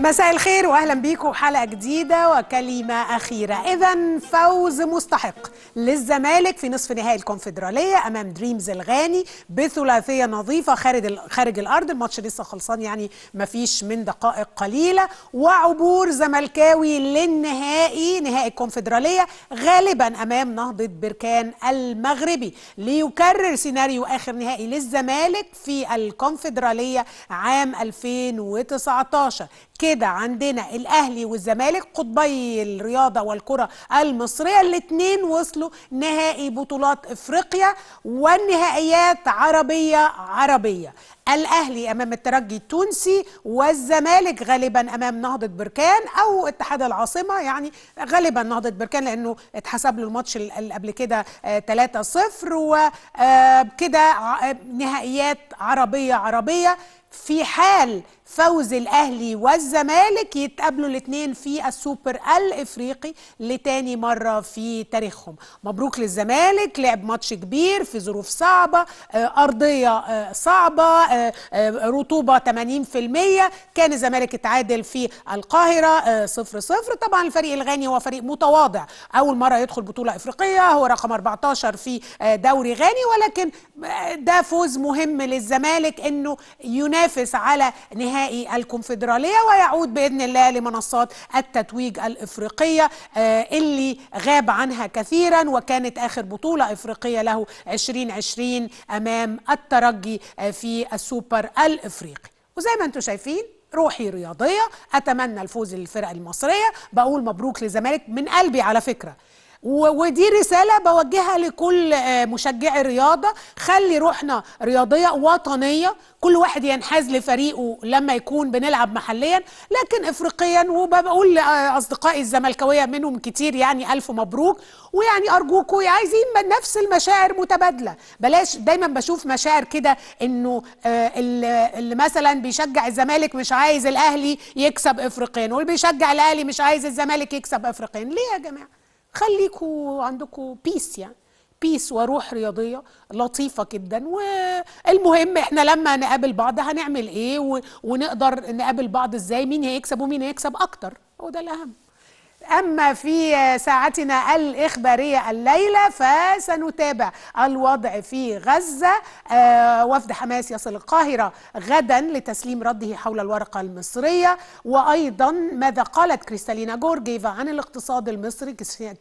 مساء الخير واهلا بيكم حلقه جديده وكلمه اخيره اذا فوز مستحق للزمالك في نصف نهائي الكونفدراليه امام دريمز الغاني بثلاثيه نظيفه خارج خارج الارض الماتش لسه خلصان يعني ما فيش من دقائق قليله وعبور زملكاوي للنهائي نهائي الكونفدراليه غالبا امام نهضه بركان المغربي ليكرر سيناريو اخر نهائي للزمالك في الكونفدراليه عام 2019 كده عندنا الاهلي والزمالك قطبي الرياضه والكره المصريه الاثنين وصلوا نهائي بطولات افريقيا والنهائيات عربيه عربيه الاهلي امام الترجي التونسي والزمالك غالبا امام نهضه بركان او اتحاد العاصمه يعني غالبا نهضه بركان لانه اتحسب له الماتش اللي قبل كده 3 0 وكده نهائيات عربيه عربيه في حال فوز الاهلي والزمالك يتقابلوا الاثنين في السوبر الافريقي لتاني مره في تاريخهم مبروك للزمالك لعب ماتش كبير في ظروف صعبه آه، ارضيه آه، صعبه آه، رطوبه 80% كان الزمالك اتعادل في القاهره 0 0 طبعا الفريق الغاني هو فريق متواضع اول مره يدخل بطوله افريقيه هو رقم 14 في دوري غاني ولكن ده فوز مهم للزمالك انه ينافس ينافس على نهائي الكونفدرالية ويعود بإذن الله لمنصات التتويج الإفريقية آه، اللي غاب عنها كثيرا وكانت آخر بطولة إفريقية له 2020 أمام الترجي آه، في السوبر الإفريقي وزي ما انتم شايفين روحي رياضية أتمنى الفوز للفرق المصرية بقول مبروك للزمالك من قلبي على فكرة ودي رسالة بوجهها لكل آه، مشجعي الرياضة خلي روحنا رياضية وطنية كل واحد ينحاز لفريقه لما يكون بنلعب محليا لكن افريقيا وبقول لاصدقائي الزملكاويه منهم كتير يعني الف مبروك ويعني ارجوكوا عايزين نفس المشاعر متبادله بلاش دايما بشوف مشاعر كده انه آه، اللي مثلا بيشجع الزمالك مش عايز الاهلي يكسب افريقيا واللي بيشجع الاهلي مش عايز الزمالك يكسب افريقيا ليه يا جماعه خليكوا عندكوا بيس يعني بيس وروح رياضيه لطيفه جدا والمهم احنا لما نقابل بعض هنعمل ايه ونقدر نقابل بعض ازاي مين هيكسب ومين هيكسب اكتر هو ده الاهم أما في ساعتنا الإخبارية الليلة فسنتابع الوضع في غزة آه، وفد حماس يصل القاهرة غدا لتسليم رده حول الورقة المصرية وأيضا ماذا قالت كريستالينا جورجيفا عن الاقتصاد المصري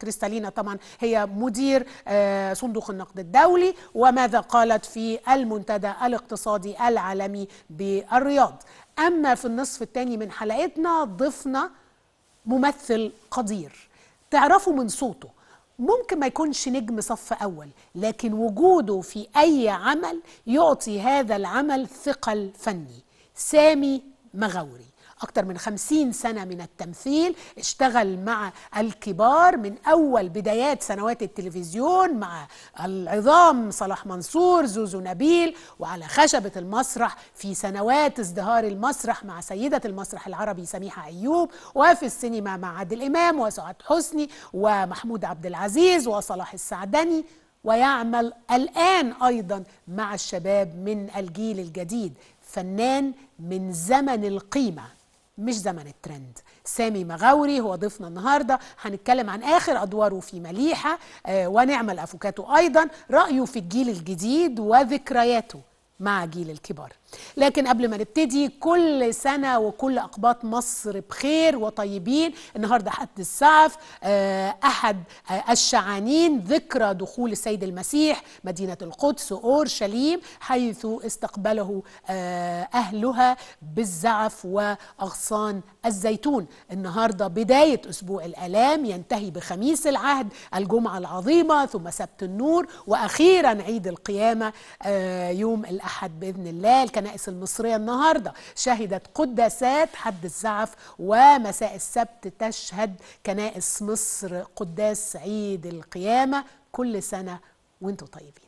كريستالينا طبعا هي مدير آه، صندوق النقد الدولي وماذا قالت في المنتدى الاقتصادي العالمي بالرياض أما في النصف الثاني من حلقتنا ضفنا ممثل قدير تعرفه من صوته ممكن ما يكونش نجم صف أول لكن وجوده في أي عمل يعطي هذا العمل ثقل فني سامي مغوري أكتر من خمسين سنة من التمثيل اشتغل مع الكبار من أول بدايات سنوات التلفزيون مع العظام صلاح منصور زوزو نبيل وعلى خشبة المسرح في سنوات ازدهار المسرح مع سيدة المسرح العربي سميحة أيوب وفي السينما مع عادل إمام وسعاد حسني ومحمود عبد العزيز وصلاح السعدني ويعمل الآن أيضا مع الشباب من الجيل الجديد فنان من زمن القيمه مش زمن الترند سامي مغاوري هو ضيفنا النهارده هنتكلم عن اخر ادواره في مليحه آه، ونعمل افوكاتو ايضا رايه في الجيل الجديد وذكرياته مع جيل الكبار لكن قبل ما نبتدي كل سنة وكل أقباط مصر بخير وطيبين النهاردة حد السعف آه، أحد آه، الشعانين ذكرى دخول السيد المسيح مدينة القدس أورشليم حيث استقبله آه، أهلها بالزعف وأغصان الزيتون النهاردة بداية أسبوع الألام ينتهي بخميس العهد الجمعة العظيمة ثم سبت النور وأخيرا عيد القيامة يوم الأحد الأحد بإذن الله الكنائس المصرية النهاردة شهدت قداسات حد الزعف ومساء السبت تشهد كنائس مصر قداس عيد القيامة كل سنة وانتم طيبين